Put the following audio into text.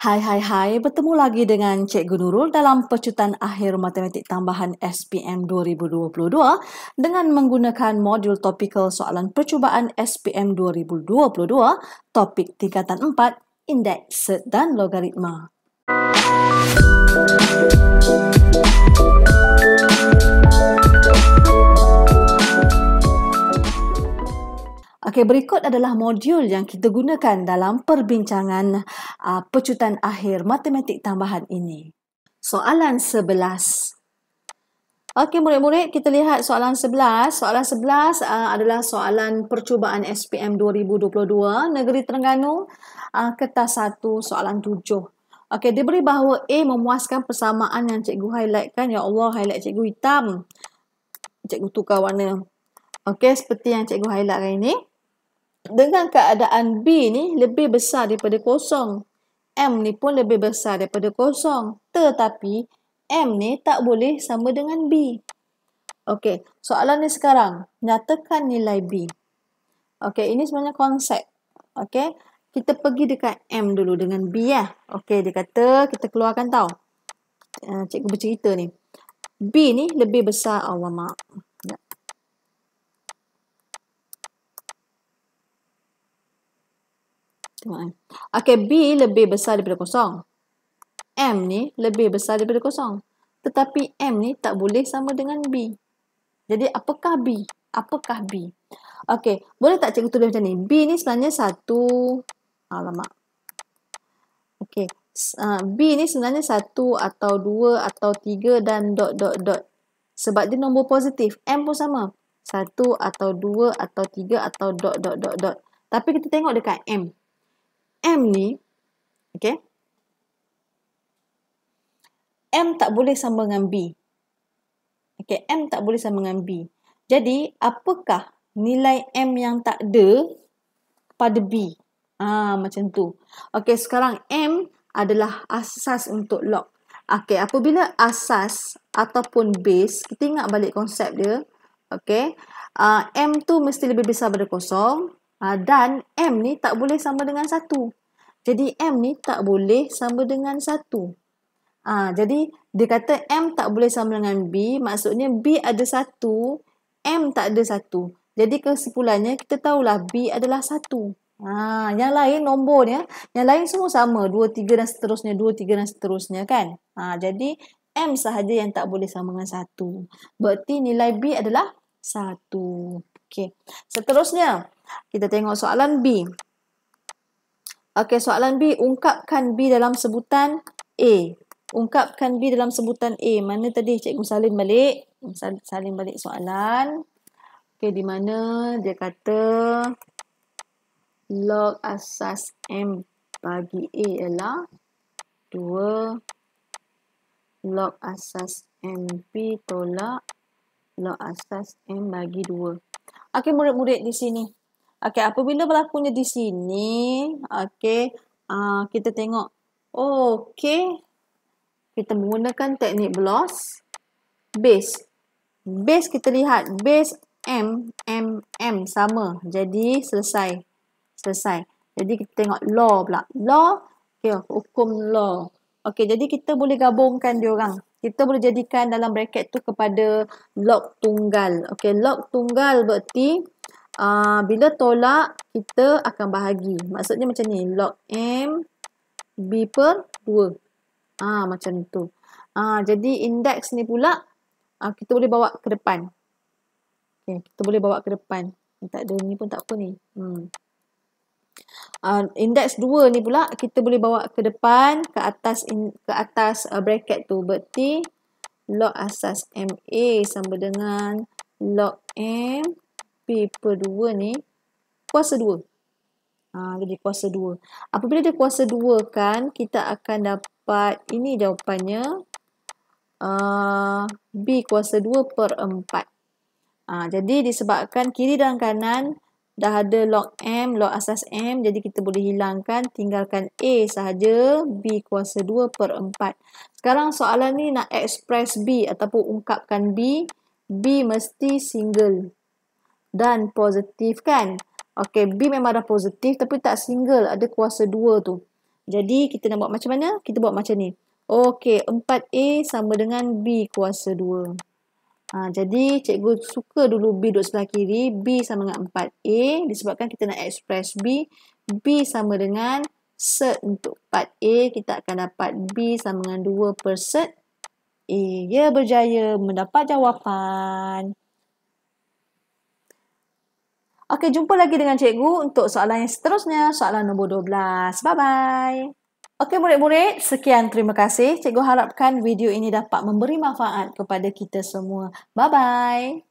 Hai hai hai, bertemu lagi dengan Cikgu Gunurul dalam pecutan akhir matematik tambahan SPM 2022 dengan menggunakan modul topikal soalan percubaan SPM 2022, topik tingkatan 4, indeks dan logaritma. Okey, berikut adalah modul yang kita gunakan dalam perbincangan uh, pecutan akhir matematik tambahan ini. Soalan sebelas. Okey murid-murid, kita lihat soalan sebelas. Soalan sebelas uh, adalah soalan percubaan SPM 2022 Negeri Terengganu uh, kertas satu soalan tujuh. Okey, dia beri bahawa A memuaskan persamaan yang cikgu highlightkan. Ya Allah, highlight cikgu hitam. Cikgu tukar warna. Okey, seperti yang cikgu highlightkan ini. Dengan keadaan B ni lebih besar daripada kosong. M ni pun lebih besar daripada kosong. Tetapi M ni tak boleh sama dengan B. Okey, soalan ni sekarang. Nyatakan nilai B. Okey, ini sebenarnya konsep. Okey, kita pergi dekat M dulu dengan B ya. Okey, dia kata kita keluarkan tau. Eh, cikgu bercerita ni. B ni lebih besar Allah maaf. Okay, eh. B lebih besar daripada kosong. M ni lebih besar daripada kosong. Tetapi M ni tak boleh sama dengan B. Jadi apakah B? Apakah B? Okay, boleh tak cikgu tulis macam ni? B ni sebenarnya satu... Alamak. Okay, eh, B ni sebenarnya satu atau dua atau tiga dan dot dot dot. Sebab dia nombor positif. M pun sama. Satu atau dua atau tiga atau dot dot dot dot. Tapi kita tengok dekat M. M ni, okay, M tak boleh sama dengan B. Okay, M tak boleh sama dengan B. Jadi, apakah nilai M yang tak ada pada B? Ah, macam tu. Okay, sekarang M adalah asas untuk log. Okay, apabila asas ataupun base, kita ingat balik konsep dia. Okay, uh, M tu mesti lebih besar daripada kosong. Uh, dan M ni tak boleh sama dengan 1. Jadi M ni tak boleh sama dengan 1. Uh, ah, jadi dia kata M tak boleh sama dengan B. Maksudnya B ada 1, M tak ada 1. Jadi kesimpulannya kita tahulah B adalah 1. Ha, ah, yang lain nombornya, yang lain semua sama 2, 3 dan seterusnya, 2, 3 dan seterusnya kan ha, Jadi M sahaja yang tak boleh sama dengan 1 Berarti nilai B adalah 1 Okey, seterusnya kita tengok soalan B. Okey, soalan B, ungkapkan B dalam sebutan A. Ungkapkan B dalam sebutan A. Mana tadi Cikgu Salim balik? Salim balik soalan. Okey, di mana dia kata log asas M bagi A ialah 2 log asas MP tolak log asas M bagi 2. Okey, murid-murid di sini. Okey, apabila berlakunya di sini, okey, uh, kita tengok. Oh, okey. Kita menggunakan teknik BLOS. Base. Base kita lihat. Base M. M, M sama. Jadi, selesai. Selesai. Jadi, kita tengok law pula. Law, okay, hukum law. Okey, jadi kita boleh gabungkan diorang kita boleh jadikan dalam bracket tu kepada log tunggal. Okey, log tunggal berarti uh, bila tolak kita akan bahagi. Maksudnya macam ni, log m b per 2. Ah uh, macam tu. Ah uh, jadi indeks ni pula uh, kita boleh bawa ke depan. Okey, kita boleh bawa ke depan. Tak ada ni pun tak apa ni. Hmm. Uh, index 2 ni pula kita boleh bawa ke depan ke atas in, ke atas uh, bracket tu berarti log asas MA sama dengan log M P per 2 ni kuasa 2. Uh, ah, jadi kuasa 2. Apabila dia kuasa 2 kan kita akan dapat ini jawapannya uh, B kuasa 2 per 4. Uh, jadi disebabkan kiri dan kanan dah ada log M, log asas M. Jadi kita boleh hilangkan, tinggalkan A sahaja, B kuasa 2 per 4. Sekarang soalan ni nak express B ataupun ungkapkan B. B mesti single dan positif kan? Okey, B memang dah positif tapi tak single, ada kuasa 2 tu. Jadi kita nak buat macam mana? Kita buat macam ni. Okey, 4A sama dengan B kuasa 2. Ha, jadi, cikgu suka dulu B duduk sebelah kiri. B sama dengan 4A. Disebabkan kita nak express B. B sama dengan set untuk 4A. Kita akan dapat B sama dengan 2 per set. A. Ia berjaya mendapat jawapan. Okey, jumpa lagi dengan cikgu untuk soalan yang seterusnya. Soalan nombor 12. Bye-bye. Okey murid-murid, sekian terima kasih. Cikgu harapkan video ini dapat memberi manfaat kepada kita semua. Bye-bye.